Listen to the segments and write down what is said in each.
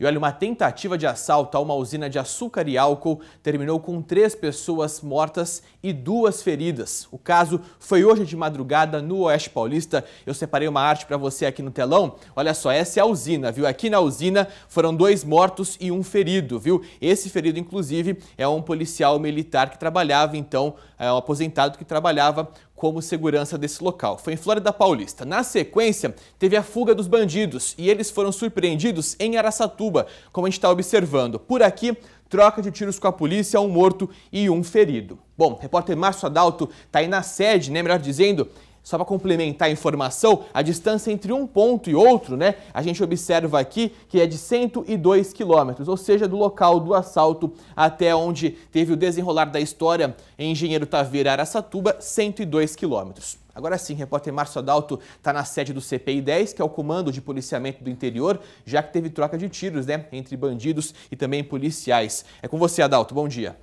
E olha, uma tentativa de assalto a uma usina de açúcar e álcool terminou com três pessoas mortas e duas feridas. O caso foi hoje de madrugada no Oeste Paulista. Eu separei uma arte para você aqui no telão. Olha só, essa é a usina, viu? Aqui na usina foram dois mortos e um ferido, viu? Esse ferido, inclusive, é um policial militar que trabalhava então é, um aposentado que trabalhava como segurança desse local. Foi em Flórida Paulista. Na sequência, teve a fuga dos bandidos e eles foram surpreendidos em Araçatuba, como a gente está observando. Por aqui, troca de tiros com a polícia, um morto e um ferido. Bom, repórter Márcio Adalto está aí na sede, né, melhor dizendo, só para complementar a informação, a distância entre um ponto e outro, né, a gente observa aqui que é de 102 quilômetros, ou seja, do local do assalto até onde teve o desenrolar da história em Engenheiro Taveira, Aracatuba, 102 quilômetros. Agora sim, repórter Márcio Adalto está na sede do CPI 10, que é o Comando de Policiamento do Interior, já que teve troca de tiros né, entre bandidos e também policiais. É com você, Adalto. Bom dia.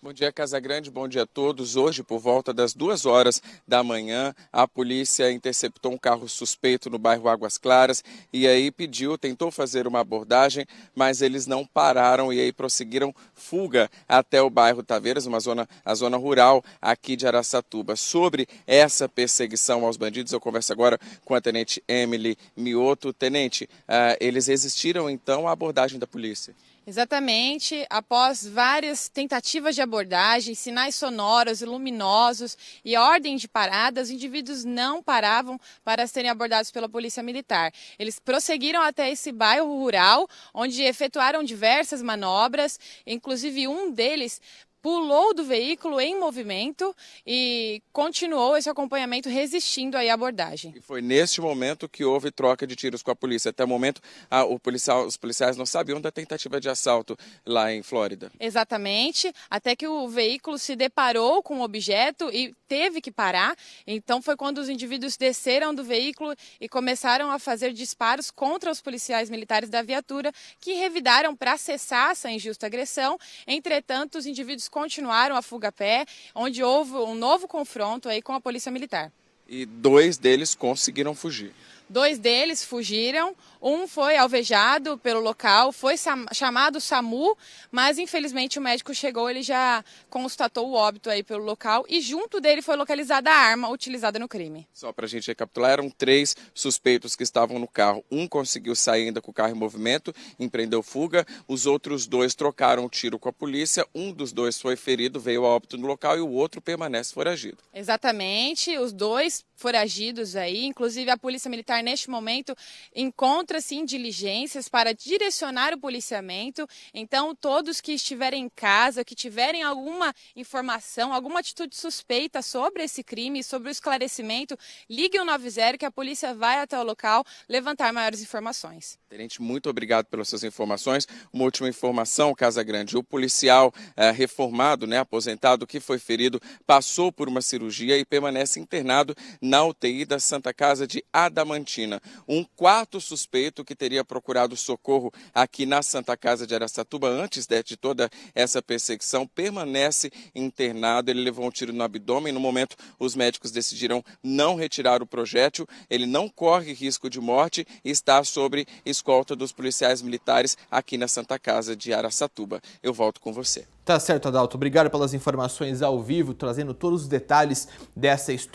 Bom dia, Casagrande. Bom dia a todos. Hoje, por volta das duas horas da manhã, a polícia interceptou um carro suspeito no bairro Águas Claras e aí pediu, tentou fazer uma abordagem, mas eles não pararam e aí prosseguiram fuga até o bairro Taveiras, uma zona, a zona rural aqui de Araçatuba. Sobre essa perseguição aos bandidos, eu converso agora com a tenente Emily Mioto. Tenente, uh, eles resistiram então à abordagem da polícia? Exatamente. Após várias tentativas de abordagem, sinais sonoros e luminosos e ordem de parada, os indivíduos não paravam para serem abordados pela polícia militar. Eles prosseguiram até esse bairro rural, onde efetuaram diversas manobras, inclusive um deles pulou do veículo em movimento e continuou esse acompanhamento resistindo à abordagem. E foi neste momento que houve troca de tiros com a polícia. Até o momento, a, o policial, os policiais não sabiam da tentativa de assalto lá em Flórida. Exatamente, até que o veículo se deparou com o um objeto e teve que parar. Então foi quando os indivíduos desceram do veículo e começaram a fazer disparos contra os policiais militares da viatura, que revidaram para cessar essa injusta agressão. Entretanto, os indivíduos continuaram a fuga a pé, onde houve um novo confronto aí com a polícia militar. E dois deles conseguiram fugir. Dois deles fugiram, um foi alvejado pelo local, foi chamado SAMU, mas infelizmente o médico chegou, ele já constatou o óbito aí pelo local e junto dele foi localizada a arma utilizada no crime. Só para a gente recapitular, eram três suspeitos que estavam no carro. Um conseguiu sair ainda com o carro em movimento, empreendeu fuga, os outros dois trocaram o tiro com a polícia, um dos dois foi ferido, veio a óbito no local e o outro permanece foragido. Exatamente, os dois foragidos aí, inclusive a Polícia Militar neste momento, encontra-se em diligências para direcionar o policiamento. Então, todos que estiverem em casa, que tiverem alguma informação, alguma atitude suspeita sobre esse crime, sobre o esclarecimento, ligue o 90 que a polícia vai até o local levantar maiores informações. Tenente, muito obrigado pelas suas informações. Uma última informação, Casa Grande. O policial eh, reformado, né, aposentado, que foi ferido, passou por uma cirurgia e permanece internado na UTI da Santa Casa de Adamantina. Diamantina. Um quarto suspeito que teria procurado socorro aqui na Santa Casa de Aracatuba antes né, de toda essa perseguição permanece internado. Ele levou um tiro no abdômen. No momento, os médicos decidiram não retirar o projétil. Ele não corre risco de morte e está sobre escolta dos policiais militares aqui na Santa Casa de Aracatuba. Eu volto com você. Tá certo, Adalto. Obrigado pelas informações ao vivo, trazendo todos os detalhes dessa história.